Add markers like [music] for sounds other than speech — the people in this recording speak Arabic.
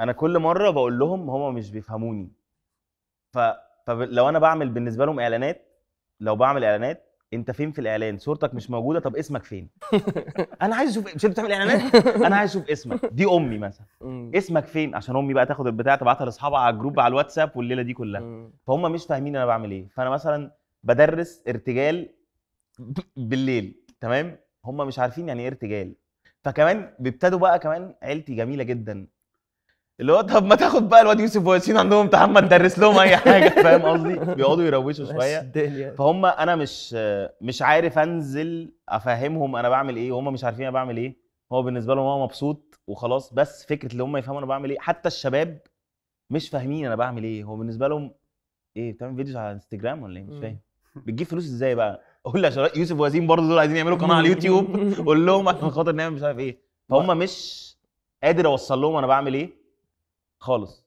انا كل مره بقول لهم هم مش بيفهموني ف... فلو انا بعمل بالنسبه لهم اعلانات لو بعمل اعلانات انت فين في الاعلان صورتك مش موجوده طب اسمك فين [laughs] انا عايز اشوف إيه؟ مش بتعمل اعلانات [laughs] انا عايز اشوف اسمك دي امي مثلا اسمك فين عشان امي بقى تاخد البتاع تبعتها لاصحابها على الجروب على الواتساب والليله دي كلها فهم مش فاهمين انا بعمل ايه فانا مثلا بدرس ارتجال بالليل تمام هم مش عارفين يعني ايه ارتجال فكمان بيبتدوا بقى كمان عيلتي جميله جدا اللي هو طب ما تاخد بقى الواد يوسف وياسين عندهم امتحان ما تدرس لهم اي حاجه [laughs] فاهم قصدي بيقعدوا يروشوا شويه فهم انا مش مش عارف انزل افهمهم انا بعمل ايه وهم مش عارفين انا بعمل ايه هو بالنسبه لهم هو مبسوط وخلاص بس فكره اللي هم يفهموا انا بعمل ايه حتى الشباب مش فاهمين انا بعمل ايه هو بالنسبه لهم ايه بتعمل فيديوز على انستجرام ولا ايه مش فاهم بتجيب فلوس ازاي بقى قول لي عشان يوسف وياسين برضه دول عايزين يعملوا قناه على اليوتيوب [laughs] قول لهم عشان خاطر نعمل مش عارف ايه فهم مش قادر اوصل لهم انا بعمل ايه خالص